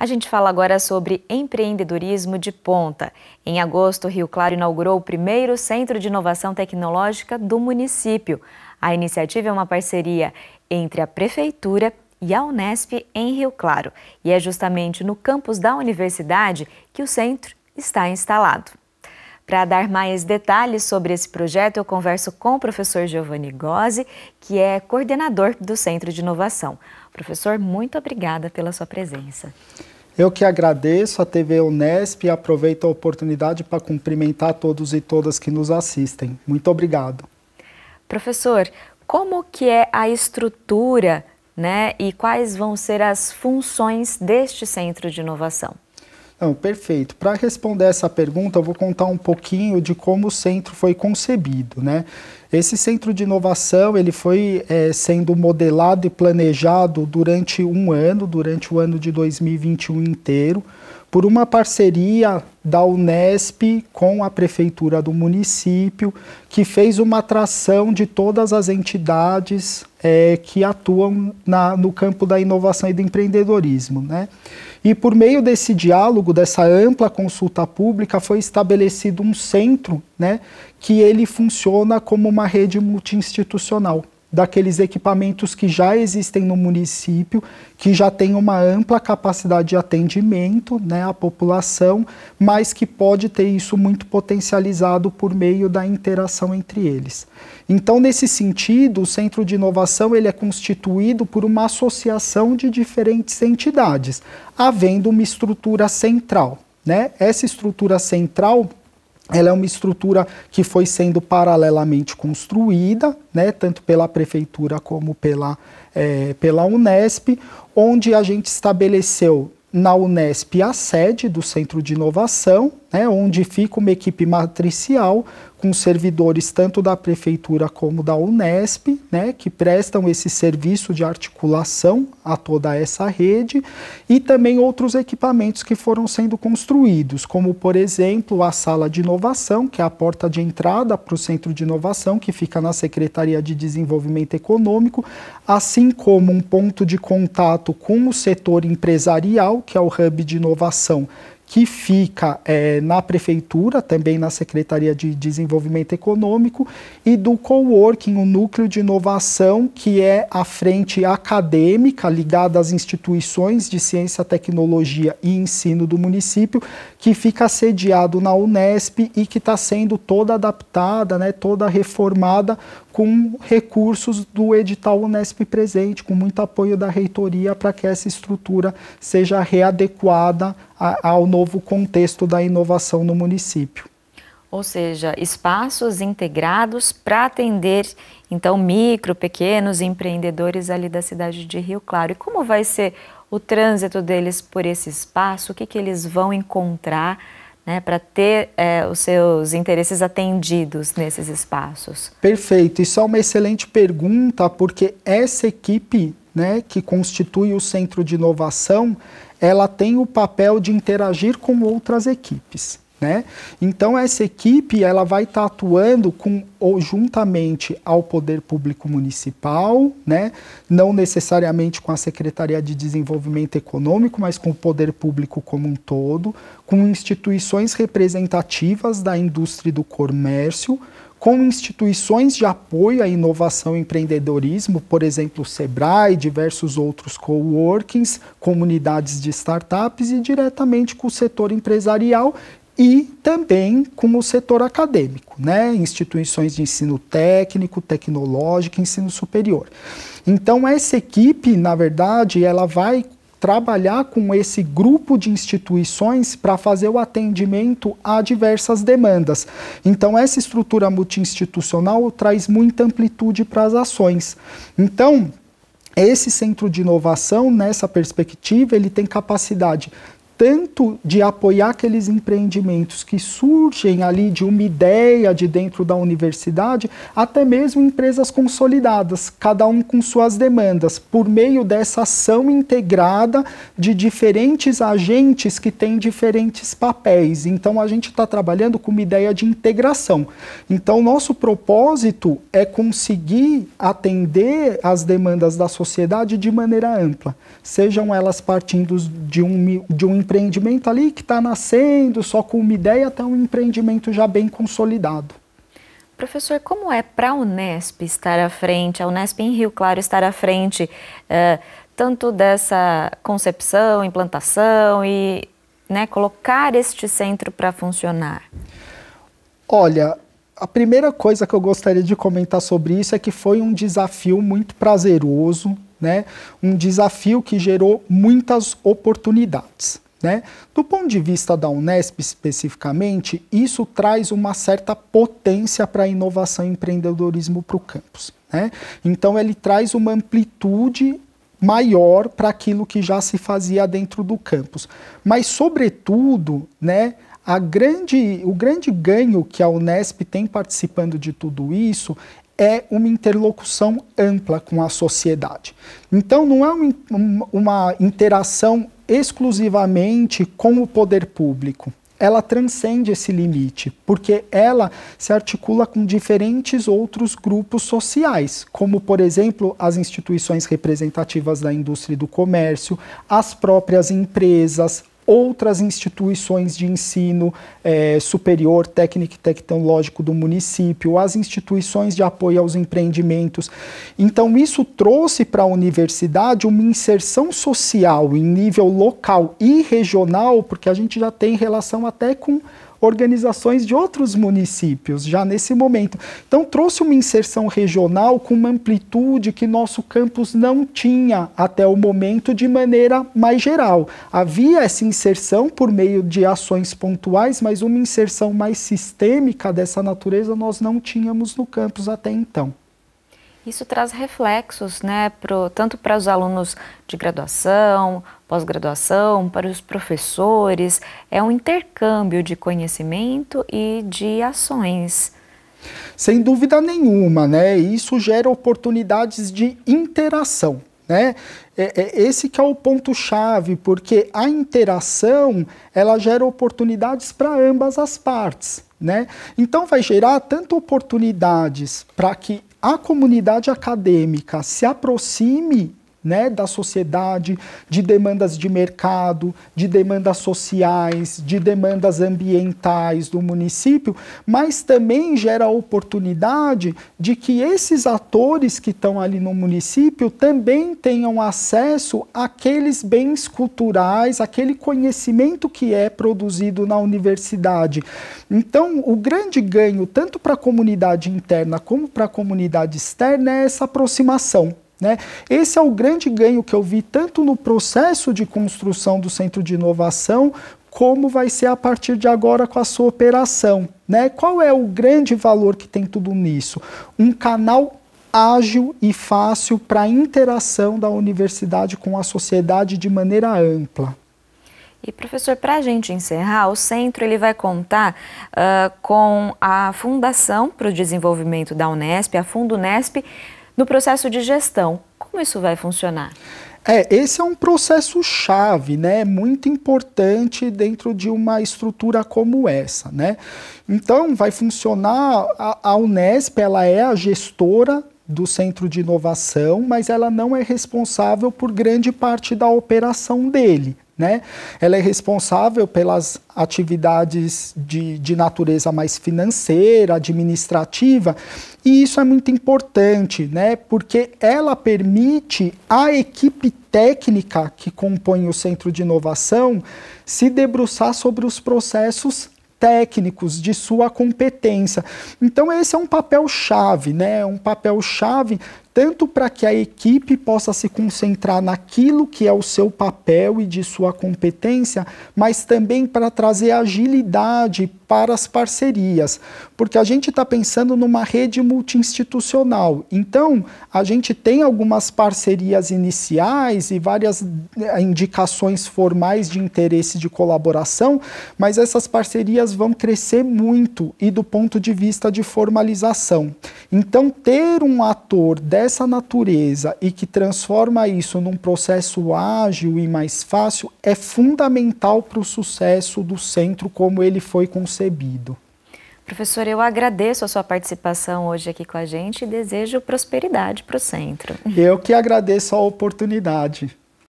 A gente fala agora sobre empreendedorismo de ponta. Em agosto, Rio Claro inaugurou o primeiro Centro de Inovação Tecnológica do município. A iniciativa é uma parceria entre a Prefeitura e a Unesp em Rio Claro. E é justamente no campus da universidade que o centro está instalado. Para dar mais detalhes sobre esse projeto, eu converso com o professor Giovanni Gozzi, que é coordenador do Centro de Inovação. Professor, muito obrigada pela sua presença. Eu que agradeço a TV Unesp e aproveito a oportunidade para cumprimentar todos e todas que nos assistem. Muito obrigado. Professor, como que é a estrutura né, e quais vão ser as funções deste Centro de Inovação? Não, perfeito. Para responder essa pergunta, eu vou contar um pouquinho de como o centro foi concebido, né? Esse centro de inovação ele foi é, sendo modelado e planejado durante um ano, durante o ano de 2021 inteiro por uma parceria da Unesp com a prefeitura do município, que fez uma atração de todas as entidades é, que atuam na, no campo da inovação e do empreendedorismo. Né? E por meio desse diálogo, dessa ampla consulta pública, foi estabelecido um centro né, que ele funciona como uma rede multiinstitucional daqueles equipamentos que já existem no município, que já tem uma ampla capacidade de atendimento né, à população, mas que pode ter isso muito potencializado por meio da interação entre eles. Então, nesse sentido, o Centro de Inovação ele é constituído por uma associação de diferentes entidades, havendo uma estrutura central. Né? Essa estrutura central ela é uma estrutura que foi sendo paralelamente construída, né, tanto pela prefeitura como pela, é, pela Unesp, onde a gente estabeleceu na Unesp a sede do Centro de Inovação, né, onde fica uma equipe matricial com servidores tanto da prefeitura como da Unesp, né, que prestam esse serviço de articulação a toda essa rede, e também outros equipamentos que foram sendo construídos, como por exemplo a sala de inovação, que é a porta de entrada para o centro de inovação, que fica na Secretaria de Desenvolvimento Econômico, assim como um ponto de contato com o setor empresarial, que é o hub de inovação que fica é, na prefeitura, também na Secretaria de Desenvolvimento Econômico, e do Coworking, o núcleo de inovação, que é a frente acadêmica ligada às instituições de ciência, tecnologia e ensino do município, que fica sediado na Unesp e que está sendo toda adaptada, né, toda reformada com recursos do edital Unesp presente, com muito apoio da reitoria para que essa estrutura seja readequada a, ao novo contexto da inovação no município. Ou seja, espaços integrados para atender, então, micro, pequenos empreendedores ali da cidade de Rio Claro. E como vai ser o trânsito deles por esse espaço? O que, que eles vão encontrar né, para ter é, os seus interesses atendidos nesses espaços? Perfeito. Isso é uma excelente pergunta, porque essa equipe né, que constitui o centro de inovação, ela tem o papel de interagir com outras equipes. Né? Então essa equipe ela vai estar tá atuando com, juntamente ao poder público municipal, né? não necessariamente com a Secretaria de Desenvolvimento Econômico, mas com o poder público como um todo, com instituições representativas da indústria e do comércio, com instituições de apoio à inovação e empreendedorismo, por exemplo, o SEBRAE, diversos outros coworkings, comunidades de startups e diretamente com o setor empresarial e também com o setor acadêmico, né? instituições de ensino técnico, tecnológico, ensino superior. Então essa equipe, na verdade, ela vai trabalhar com esse grupo de instituições para fazer o atendimento a diversas demandas. Então, essa estrutura multiinstitucional traz muita amplitude para as ações. Então, esse centro de inovação, nessa perspectiva, ele tem capacidade tanto de apoiar aqueles empreendimentos que surgem ali de uma ideia de dentro da universidade, até mesmo empresas consolidadas, cada um com suas demandas, por meio dessa ação integrada de diferentes agentes que têm diferentes papéis. Então, a gente está trabalhando com uma ideia de integração. Então, nosso propósito é conseguir atender as demandas da sociedade de maneira ampla, sejam elas partindo de um, de um empreendimento ali que está nascendo, só com uma ideia, até um empreendimento já bem consolidado. Professor, como é para a Unesp estar à frente, a Unesp em Rio Claro estar à frente eh, tanto dessa concepção, implantação e né, colocar este centro para funcionar? Olha, a primeira coisa que eu gostaria de comentar sobre isso é que foi um desafio muito prazeroso, né? Um desafio que gerou muitas oportunidades. Né? Do ponto de vista da Unesp especificamente, isso traz uma certa potência para a inovação e empreendedorismo para o campus. Né? Então, ele traz uma amplitude maior para aquilo que já se fazia dentro do campus. Mas, sobretudo, né, a grande, o grande ganho que a Unesp tem participando de tudo isso é uma interlocução ampla com a sociedade. Então, não é uma interação exclusivamente com o poder público. Ela transcende esse limite, porque ela se articula com diferentes outros grupos sociais, como, por exemplo, as instituições representativas da indústria e do comércio, as próprias empresas, outras instituições de ensino é, superior, técnico e tecnológico do município, as instituições de apoio aos empreendimentos. Então, isso trouxe para a universidade uma inserção social em nível local e regional, porque a gente já tem relação até com organizações de outros municípios já nesse momento. Então trouxe uma inserção regional com uma amplitude que nosso campus não tinha até o momento de maneira mais geral. Havia essa inserção por meio de ações pontuais, mas uma inserção mais sistêmica dessa natureza nós não tínhamos no campus até então. Isso traz reflexos, né, pro, tanto para os alunos de graduação, pós-graduação, para os professores. É um intercâmbio de conhecimento e de ações. Sem dúvida nenhuma, né? Isso gera oportunidades de interação, né? É, é, esse que é o ponto chave, porque a interação ela gera oportunidades para ambas as partes, né? Então vai gerar tanto oportunidades para que a comunidade acadêmica se aproxime né, da sociedade, de demandas de mercado, de demandas sociais, de demandas ambientais do município, mas também gera a oportunidade de que esses atores que estão ali no município também tenham acesso àqueles bens culturais, aquele conhecimento que é produzido na universidade. Então, o grande ganho, tanto para a comunidade interna como para a comunidade externa, é essa aproximação. Né? Esse é o grande ganho que eu vi tanto no processo de construção do centro de inovação, como vai ser a partir de agora com a sua operação. Né? Qual é o grande valor que tem tudo nisso? Um canal ágil e fácil para a interação da universidade com a sociedade de maneira ampla. E professor, para a gente encerrar, o centro ele vai contar uh, com a Fundação para o Desenvolvimento da Unesp, a Fundo Unesp, no processo de gestão. Como isso vai funcionar? É, esse é um processo chave, né? Muito importante dentro de uma estrutura como essa, né? Então, vai funcionar a, a Unesp, ela é a gestora do centro de inovação, mas ela não é responsável por grande parte da operação dele, né? Ela é responsável pelas atividades de, de natureza mais financeira, administrativa, e isso é muito importante, né? porque ela permite à equipe técnica que compõe o centro de inovação se debruçar sobre os processos técnicos de sua competência. Então esse é um papel chave, né? Um papel chave tanto para que a equipe possa se concentrar naquilo que é o seu papel e de sua competência, mas também para trazer agilidade para as parcerias, porque a gente está pensando numa rede multiinstitucional. Então, a gente tem algumas parcerias iniciais e várias eh, indicações formais de interesse de colaboração, mas essas parcerias vão crescer muito e do ponto de vista de formalização. Então, ter um ator dessa essa natureza e que transforma isso num processo ágil e mais fácil é fundamental para o sucesso do centro como ele foi concebido. Professor, eu agradeço a sua participação hoje aqui com a gente e desejo prosperidade para o centro. Eu que agradeço a oportunidade.